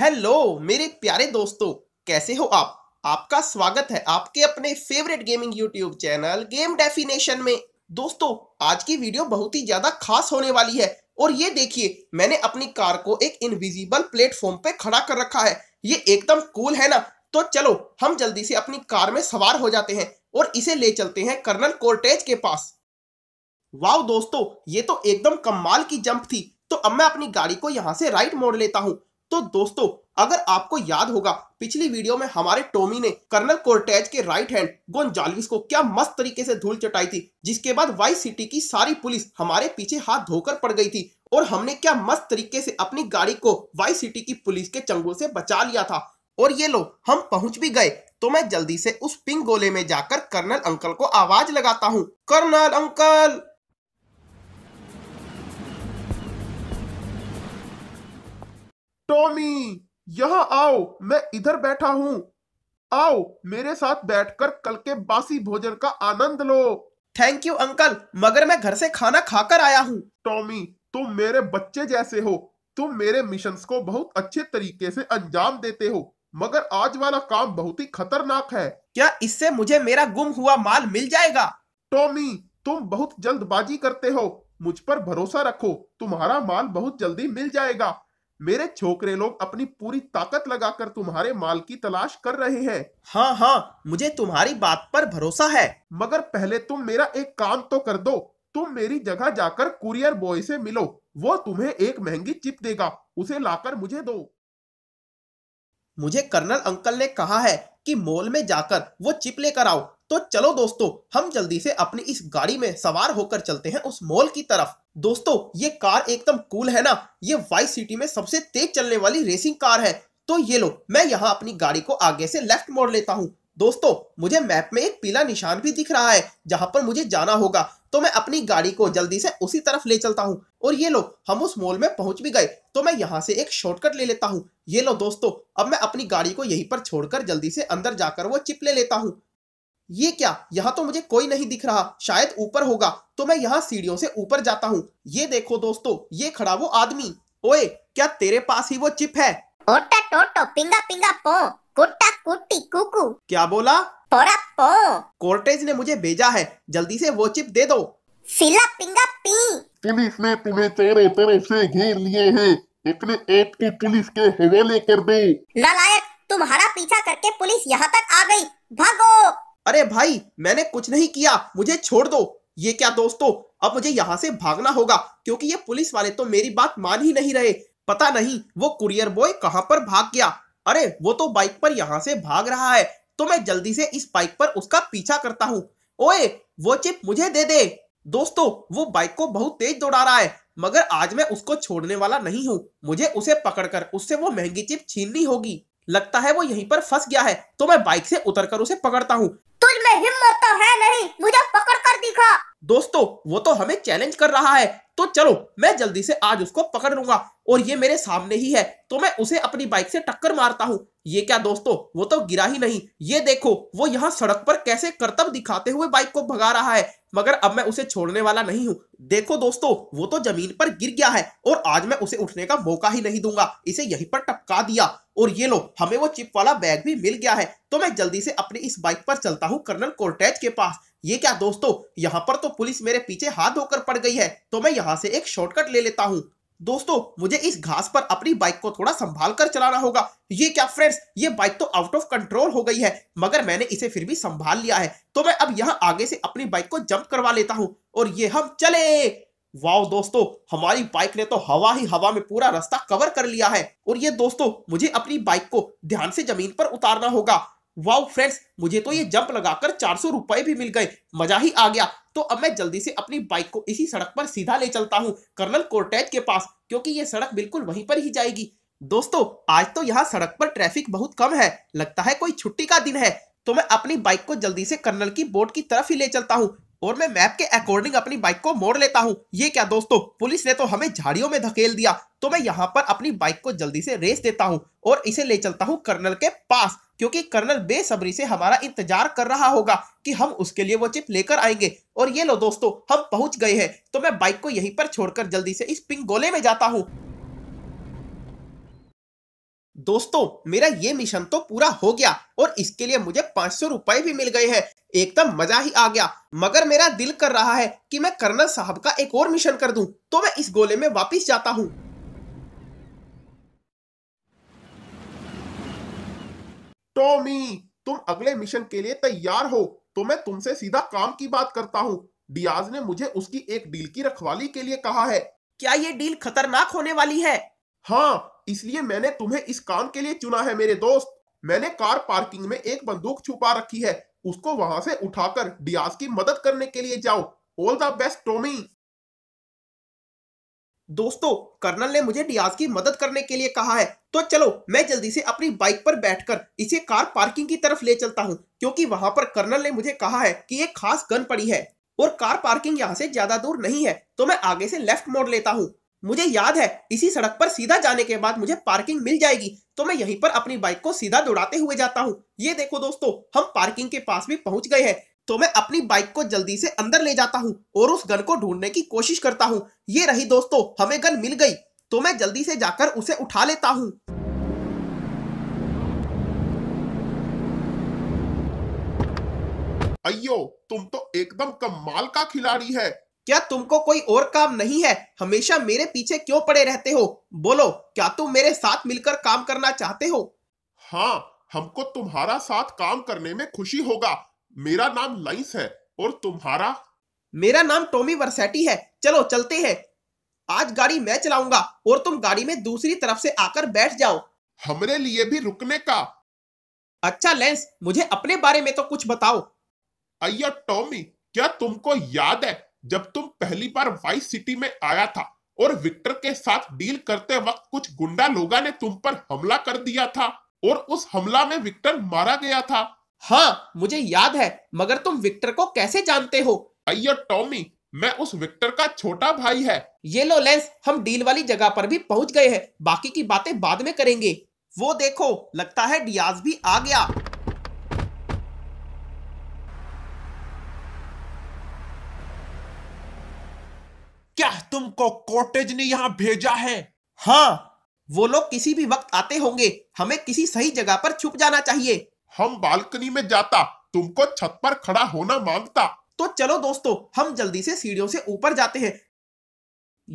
hello मेरे प्यारे दोस्तों कैसे हो आप आपका स्वागत है आपके अपने favourite gaming YouTube channel game definition में दोस्तों आज की वीडियो बहुत ही ज्यादा खास होने वाली है और ये देखिए मैंने अपनी कार को एक इनविजिबल प्लेटफॉर्म पे खड़ा कर रखा है ये एकदम कूल है ना तो चलो हम जल्दी से अपनी कार में सवार हो जाते हैं और इसे ले चलते हैं कर्नल कोर्टेज के पास वाव दोस्तों ये तो एकदम कमाल की जंप थी तो अब मैं अपनी गाड़ी को यहाँ से राइट मोड़ लेता हूँ तो दोस्तों अगर आपको याद होगा पिछली वीडियो में हमारे टोमी ने कर्नल कोर्टेज के राइट हैंड गोंजालविस को क्या मस्त तरीके से धूल चटाई थी जिसके बाद वाई सिटी की सारी पुलिस हमारे पीछे हाथ धोकर पड़ गई थी और हमने क्या मस्त तरीके से अपनी गाड़ी को वाई सिटी की पुलिस के चंगों से बचा लिया था और ये लो हम पहुंच भी गए तो मैं जल्दी से उस पिंक गोले में जाकर कर्नल अंकल को आवाज लगाता हूँ कर्नल अंकल टॉमी यहाँ आओ मैं इधर बैठा हूं आओ मेरे साथ बैठकर कल के बासी भोजन का आनंद लो थैंक यू अंकल मगर मैं घर से खाना खाकर आया हूँ टॉमी तुम मेरे बच्चे जैसे हो तुम मेरे मिशन को बहुत अच्छे तरीके से अंजाम देते हो मगर आज वाला काम बहुत ही खतरनाक है क्या इससे मुझे मेरा गुम हुआ माल मिल जाएगा टॉमी तुम बहुत जल्दबाजी करते हो मुझ पर भरोसा रखो तुम्हारा माल बहुत जल्दी मिल जाएगा मेरे छोकरे लोग अपनी पूरी ताकत लगाकर तुम्हारे माल की तलाश कर रहे हैं हाँ हाँ मुझे तुम्हारी बात पर भरोसा है मगर पहले तुम मेरा एक काम तो कर दो तुम मेरी जगह जाकर कुरियर बॉय से मिलो वो तुम्हें एक महंगी चिप देगा उसे लाकर मुझे दो मुझे कर्नल अंकल ने कहा है कि मॉल में जाकर वो चिप लेकर आओ तो चलो दोस्तों हम जल्दी से अपनी इस गाड़ी में सवार होकर चलते हैं उस मॉल की तरफ दोस्तों ये कार एकदम कूल है ना ये वाई सिटी में सबसे तेज चलने वाली रेसिंग कार है तो ये लो मैं यहाँ अपनी गाड़ी को आगे से लेफ्ट मोड़ लेता हूँ दोस्तों मुझे मैप में एक पीला निशान भी दिख रहा है जहां पर मुझे जाना होगा तो मैं अपनी गाड़ी को जल्दी से उसी तरफ ले चलता हूँ और ये लो हम उस मॉल में पहुंच भी गए तो मैं यहाँ से एक शॉर्टकट ले लेता हूँ ये लो दोस्तों अब मैं अपनी गाड़ी को यहीं पर छोड़कर जल्दी से अंदर जाकर वो चिप ले लेता हूँ ये क्या यहाँ तो मुझे कोई नहीं दिख रहा शायद ऊपर होगा तो मैं यहाँ सीढ़ियों से ऊपर जाता हूँ ये देखो दोस्तों ये खड़ा वो आदमी ओए क्या तेरे पास ही वो चिप है ओटा टोटो पिंगा पिंगा पो कुट्टा कुट्टी कुकु क्या बोला पोरा पो कोर्टेज ने मुझे भेजा है जल्दी से वो चिप दे दो सिला पिंगा पी पुलिस ने तुम्हें तेरे तरह से घेर लिए हैं इतने एप की पुलिस के हवेले कर दे लायक तुम्हारा पीछा करके पुलिस यहाँ तक आ गई भागो अरे भाई मैंने कुछ नहीं किया मुझे छोड़ दो ये क्या दोस्तों अब मुझे यहाँ से भागना होगा क्योंकि ये पुलिस वाले तो मेरी बात मान ही नहीं रहे पता नहीं वो कुरियर बॉय कहाँ पर भाग गया अरे वो तो बाइक पर यहाँ से भाग रहा है तो मैं जल्दी से इस बाइक पर उसका पीछा करता हूँ ओए वो चिप मुझे दे दे दोस्तों वो बाइक को बहुत तेज दौड़ा रहा है मगर आज मैं उसको छोड़ने वाला नहीं हूँ मुझे उसे पकड़कर उससे वो महंगी चिप छीननी होगी लगता है वो यहीं पर फंस गया है तो मैं बाइक से उतरकर उसे पकड़ता हूँ हिम्मत तो है नहीं मुझे पकड़ दिखा दोस्तों वो तो हमें चैलेंज कर रहा है तो चलो मैं जल्दी से आज उसको पकड़ लूंगा और ये मेरे सामने ही है तो मैं उसे अपनी बाइक से टक्कर मारता हूँ ये क्या दोस्तों वो तो गिरा ही नहीं ये देखो वो यहाँ सड़क पर कैसे करतब दिखाते हुए बाइक को भगा रहा है मगर अब मैं उसे छोड़ने वाला नहीं हूँ देखो दोस्तों वो तो जमीन पर गिर गया है और आज मैं उसे उठने का मौका ही नहीं दूंगा इसे यहीं पर टपका दिया और ये लो हमें वो चिप वाला बैग भी मिल गया है तो मैं जल्दी से अपनी इस बाइक पर चलता हूँ कर्नल कोर्टेज के पास ये क्या दोस्तों यहाँ पर तो पुलिस मेरे पीछे हाथ धोकर पड़ गई है तो मैं यहाँ से एक शॉर्टकट ले लेता हूँ दोस्तों मुझे इस घास पर अपनी बाइक को थोड़ा संभाल कर चलाना होगा ये क्या फ्रेंड्स ये बाइक तो आउट ऑफ कंट्रोल हो गई है मगर मैंने इसे फिर भी संभाल लिया है तो मैं अब यहाँ आगे से अपनी बाइक को जंप करवा लेता हूँ और ये हम चले वाओ दोस्तों हमारी बाइक ने तो हवा ही हवा में पूरा रास्ता कवर कर लिया है और ये दोस्तों मुझे अपनी बाइक को ध्यान से जमीन पर उतारना होगा वाओ फ्रेंड्स मुझे तो ये जंप लगाकर चार सौ रुपए भी मिल गए मजा ही आ गया तो अब मैं जल्दी से अपनी बाइक को इसी सड़क पर सीधा ले चलता हूँ कर्नल कोर्टेज के पास क्योंकि ये सड़क बिल्कुल वहीं पर ही जाएगी दोस्तों आज तो यहाँ सड़क पर ट्रैफिक बहुत कम है लगता है कोई छुट्टी का दिन है तो मैं अपनी बाइक को जल्दी से कर्नल की बोर्ड की तरफ ही ले चलता हूँ और मैं मैप के अकॉर्डिंग अपनी बाइक को मोड़ लेता हूँ ये क्या दोस्तों पुलिस ने तो हमें झाड़ियों में धकेल दिया तो मैं यहाँ पर अपनी बाइक को जल्दी से रेस देता हूँ और इसे ले चलता हूँ कर्नल के पास क्योंकि कर्नल बेसब्री से हमारा इंतजार कर रहा होगा कि हम उसके लिए वो चिप लेकर आएंगे और ये लो दोस्तों हम पहुंच गए हैं तो मैं बाइक को यहीं पर छोड़कर जल्दी से इस पिंक गोले में जाता हूँ दोस्तों मेरा ये मिशन तो पूरा हो गया और इसके लिए मुझे पांच सौ रुपए भी मिल गए हैं एकदम मजा ही आ गया मगर मेरा दिल कर रहा है कि मैं कर्नल साहब का एक और मिशन कर दूं तो मैं इस गोले में वापस जाता हूं टॉमी तुम अगले मिशन के लिए तैयार हो तो मैं तुमसे सीधा काम की बात करता हूँ डियाज ने मुझे उसकी एक डील की रखवाली के लिए कहा है क्या ये डील खतरनाक होने वाली है हाँ इसलिए मैंने तुम्हें इस काम के लिए चुना है मेरे दोस्त मैंने कार पार्किंग में एक बंदूक छुपा रखी है उसको वहां से उठाकर डियाज की मदद करने के लिए जाओ ऑल द बेस्ट टोमी दोस्तों कर्नल ने मुझे डियाज की मदद करने के लिए कहा है तो चलो मैं जल्दी से अपनी बाइक पर बैठकर इसे कार पार्किंग की तरफ ले चलता हूँ क्योंकि वहां पर कर्नल ने मुझे कहा है कि एक खास गन पड़ी है और कार पार्किंग यहाँ से ज्यादा दूर नहीं है तो मैं आगे से लेफ्ट मोड़ लेता हूँ मुझे याद है इसी सड़क पर सीधा जाने के बाद मुझे पार्किंग मिल जाएगी तो मैं यहीं पर अपनी बाइक को सीधा दौड़ाते हुए जाता हूँ ये देखो दोस्तों हम पार्किंग के पास भी पहुंच गए हैं तो मैं अपनी बाइक को जल्दी से अंदर ले जाता हूँ और उस गन को ढूंढने की कोशिश करता हूँ ये रही दोस्तों हमें गन मिल गई तो मैं जल्दी से जाकर उसे उठा लेता हूँ अयो तुम तो एकदम कमाल का खिलाड़ी है क्या तुमको कोई और काम नहीं है हमेशा मेरे पीछे क्यों पड़े रहते हो बोलो क्या तुम मेरे साथ मिलकर काम करना चाहते हो हाँ हमको तुम्हारा साथ काम करने में खुशी होगा मेरा नाम लाइस है और तुम्हारा मेरा नाम टोमी वर्सेटी है चलो चलते हैं आज गाड़ी मैं चलाऊंगा और तुम गाड़ी में दूसरी तरफ से आकर बैठ जाओ हमरे लिए भी रुकने का अच्छा लेंस मुझे अपने बारे में तो कुछ बताओ अय्या टॉमी क्या तुमको याद है जब तुम पहली बार वाइस सिटी में आया था और विक्टर के साथ डील करते वक्त कुछ गुंडा लोगा ने तुम पर हमला कर दिया था और उस हमला में विक्टर मारा गया था हाँ मुझे याद है मगर तुम विक्टर को कैसे जानते हो अयो टॉमी मैं उस विक्टर का छोटा भाई है ये लो लेंस हम डील वाली जगह पर भी पहुंच गए हैं बाकी की बातें बाद में करेंगे वो देखो लगता है डियाज भी आ गया क्या तुमको कोटेज ने यहाँ भेजा है हाँ वो लोग किसी भी वक्त आते होंगे हमें किसी सही जगह पर छुप जाना चाहिए हम बालकनी में जाता तुमको छत पर खड़ा होना मांगता तो चलो दोस्तों हम जल्दी से सीढ़ियों से ऊपर जाते हैं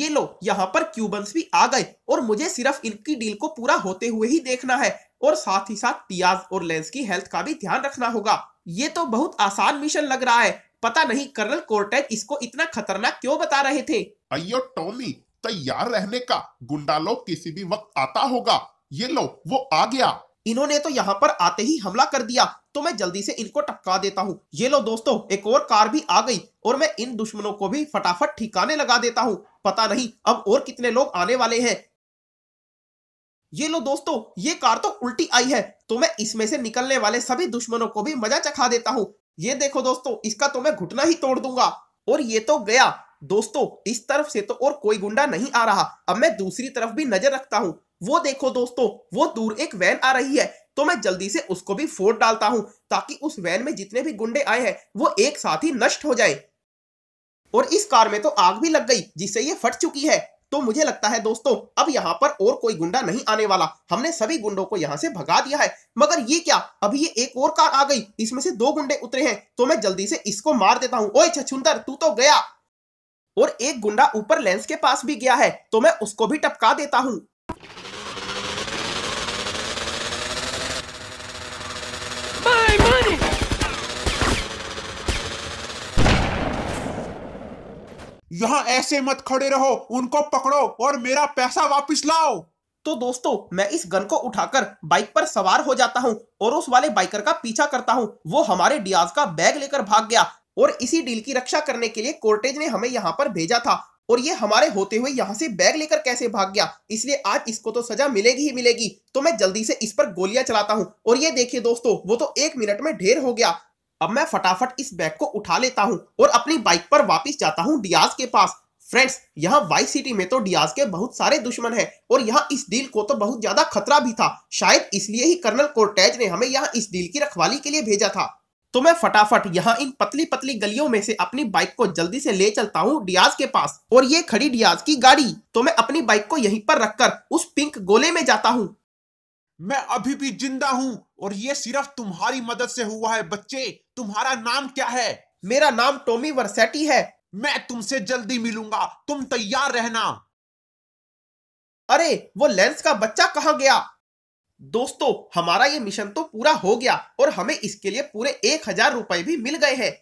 ये लो यहाँ पर क्यूबंस भी आ गए और मुझे सिर्फ इनकी डील को पूरा होते हुए ही देखना है और साथ ही साथ टियाज और लेंस की हेल्थ का भी ध्यान रखना होगा ये तो बहुत आसान मिशन लग रहा है पता नहीं कर्नल कोर्टेज इसको इतना खतरनाक क्यों बता रहे थे अयो टॉमी तैयार रहने का गुंडा लोग किसी भी वक्त आता होगा ये लो वो आ गया इन्होंने तो यहाँ पर आते ही हमला कर दिया तो मैं जल्दी से इनको टपका देता हूँ ये लो दोस्तों एक और कार भी आ गई और मैं इन दुश्मनों को भी फटाफट ठिकाने लगा देता हूँ पता नहीं अब और कितने लोग आने वाले हैं ये लो दोस्तों ये कार तो उल्टी आई है तो मैं इसमें से निकलने वाले सभी दुश्मनों को भी मजा चखा देता हूँ ये देखो दोस्तों इसका तो मैं घुटना ही तोड़ दूंगा और ये तो गया दोस्तों इस तरफ से तो और कोई गुंडा नहीं आ रहा अब मैं दूसरी तरफ भी नजर रखता हूँ वो देखो दोस्तों वो दूर एक वैन आ रही है तो मैं जल्दी से उसको भी फोड़ डालता हूँ ताकि उस वैन में जितने भी गुंडे आए हैं वो एक साथ ही नष्ट हो जाए और इस कार में तो आग भी लग गई जिससे ये फट चुकी है तो मुझे लगता है दोस्तों अब यहाँ पर और कोई गुंडा नहीं आने वाला हमने सभी गुंडों को यहाँ से भगा दिया है मगर ये क्या अभी ये एक और कार आ गई इसमें से दो गुंडे उतरे हैं तो मैं जल्दी से इसको मार देता हूँ ओए छछुंदर तू तो गया और एक गुंडा ऊपर लेंस के पास भी गया है तो मैं उसको भी टपका देता हूँ यहाँ ऐसे मत खड़े रहो उनको पकड़ो और मेरा पैसा वापस लाओ तो दोस्तों मैं इस गन को उठाकर बाइक पर सवार हो जाता हूँ और उस वाले बाइकर का पीछा करता हूँ वो हमारे डियाज का बैग लेकर भाग गया और इसी डील की रक्षा करने के लिए कोर्टेज ने हमें यहाँ पर भेजा था और ये हमारे होते हुए यहाँ से बैग लेकर कैसे भाग गया इसलिए आज इसको तो सजा मिलेगी ही मिलेगी तो मैं जल्दी से इस पर गोलियां चलाता हूँ और ये देखिए दोस्तों वो तो एक मिनट में ढेर हो गया अब मैं फटाफट इस बैग को उठा लेता हूँ और अपनी बाइक पर वापिस जाता हूँ डियाज के पास फ्रेंड्स यहाँ वाई सिटी में तो डियाज के बहुत सारे दुश्मन हैं और यहाँ इस डील को तो बहुत ज्यादा खतरा भी था शायद इसलिए ही कर्नल कोर्टेज ने हमें यहाँ इस डील की रखवाली के लिए भेजा था तो मैं फटाफट यहाँ इन पतली पतली गलियों में से अपनी बाइक को जल्दी से ले चलता हूँ डियाज के पास और ये खड़ी डियाज की गाड़ी तो मैं अपनी बाइक को यही पर रखकर उस पिंक गोले में जाता हूँ मैं अभी भी जिंदा हूँ और ये सिर्फ तुम्हारी मदद से हुआ है बच्चे तुम्हारा नाम क्या है मेरा नाम टोमी वर्सेटी है मैं तुमसे जल्दी मिलूंगा तुम तैयार रहना अरे वो लेंस का बच्चा कहा गया दोस्तों हमारा ये मिशन तो पूरा हो गया और हमें इसके लिए पूरे एक हजार रुपए भी मिल गए हैं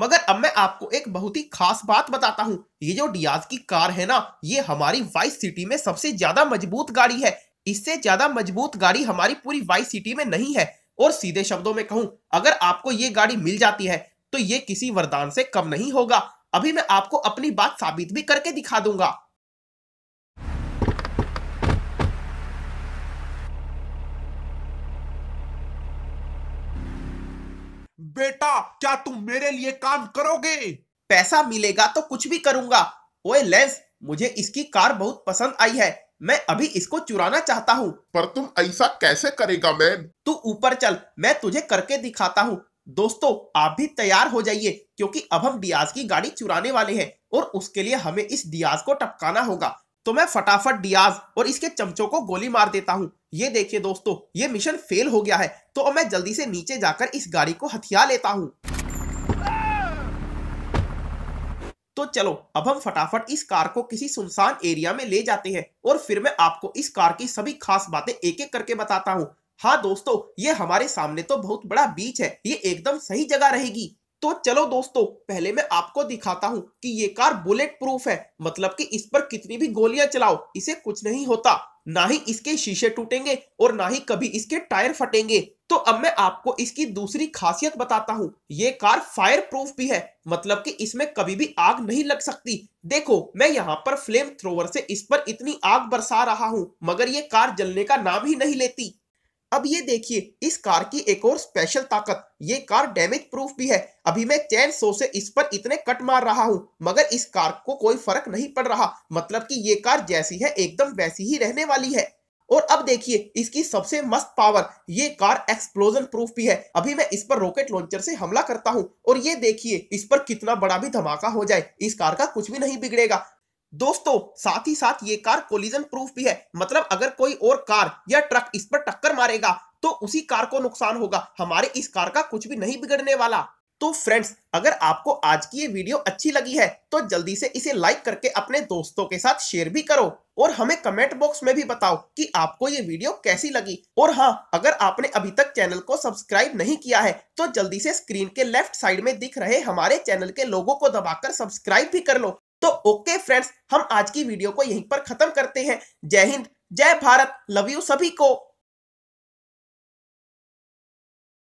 मगर अब मैं आपको एक बहुत ही खास बात बताता हूँ ये जो डियाज की कार है ना ये हमारी वाइस सिटी में सबसे ज्यादा मजबूत गाड़ी है इससे ज्यादा मजबूत गाड़ी हमारी पूरी वाई सिटी में नहीं है और सीधे शब्दों में कहूं अगर आपको ये गाड़ी मिल जाती है तो ये किसी वरदान से कम नहीं होगा अभी मैं आपको अपनी बात साबित भी करके दिखा दूंगा बेटा क्या तुम मेरे लिए काम करोगे पैसा मिलेगा तो कुछ भी करूंगा ओए लेंस मुझे इसकी कार बहुत पसंद आई है मैं अभी इसको चुराना चाहता हूँ पर तुम ऐसा कैसे करेगा मैम तू ऊपर चल मैं तुझे करके दिखाता हूँ दोस्तों आप भी तैयार हो जाइए क्योंकि अब हम डियाज की गाड़ी चुराने वाले हैं और उसके लिए हमें इस डियाज को टपकाना होगा तो मैं फटाफट डियाज और इसके चमचों को गोली मार देता हूँ ये देखिए दोस्तों ये मिशन फेल हो गया है तो अब मैं जल्दी से नीचे जाकर इस गाड़ी को हथिया लेता हूँ तो चलो अब हम फटाफट इस कार को किसी सुनसान एरिया में ले जाते हैं और फिर मैं आपको इस कार की सभी खास बातें एक एक करके बताता हूँ हाँ दोस्तों ये हमारे सामने तो बहुत बड़ा बीच है ये एकदम सही जगह रहेगी तो चलो दोस्तों पहले मैं आपको दिखाता हूँ कि ये कार बुलेट प्रूफ है मतलब कि इस पर कितनी भी गोलियां चलाओ इसे कुछ नहीं होता ना ही इसके शीशे टूटेंगे और ना ही कभी इसके टायर फटेंगे तो अब मैं आपको इसकी दूसरी खासियत बताता हूँ ये कार फायर प्रूफ भी है मतलब कि इसमें कभी भी आग नहीं लग सकती देखो मैं यहाँ पर फ्लेम थ्रोवर से इस पर इतनी आग बरसा रहा हूँ मगर ये कार जलने का नाम ही नहीं लेती अब ये देखिए इस कार की एक और स्पेशल ताकत ये कार डैमेज प्रूफ भी है अभी मैं चैन सो से इस पर इतने कट मार रहा हूँ मगर इस कार को कोई फर्क नहीं पड़ रहा मतलब कि ये कार जैसी है एकदम वैसी ही रहने वाली है और अब देखिए इसकी सबसे मस्त पावर ये कार एक्सप्लोजन प्रूफ भी है अभी मैं इस पर रॉकेट लॉन्चर से हमला करता हूँ और ये देखिए इस पर कितना बड़ा भी धमाका हो जाए इस कार का कुछ भी नहीं बिगड़ेगा दोस्तों साथ ही साथ ये कार कोलिजन प्रूफ भी है मतलब अगर कोई और कार या ट्रक इस पर टक्कर मारेगा तो उसी कार को नुकसान होगा हमारे इस कार का कुछ भी नहीं बिगड़ने वाला तो फ्रेंड्स अगर आपको आज की ये वीडियो अच्छी लगी है तो जल्दी से इसे लाइक करके अपने दोस्तों के साथ शेयर भी करो और हमें कमेंट बॉक्स में भी बताओ कि आपको ये वीडियो कैसी लगी और हाँ अगर आपने अभी तक चैनल को सब्सक्राइब नहीं किया है तो जल्दी से स्क्रीन के लेफ्ट साइड में दिख रहे हमारे चैनल के लोगों को दबाकर सब्सक्राइब भी कर लो तो ओके फ्रेंड्स हम आज की वीडियो को यहीं पर खत्म करते हैं जय हिंद जय भारत लव यू सभी को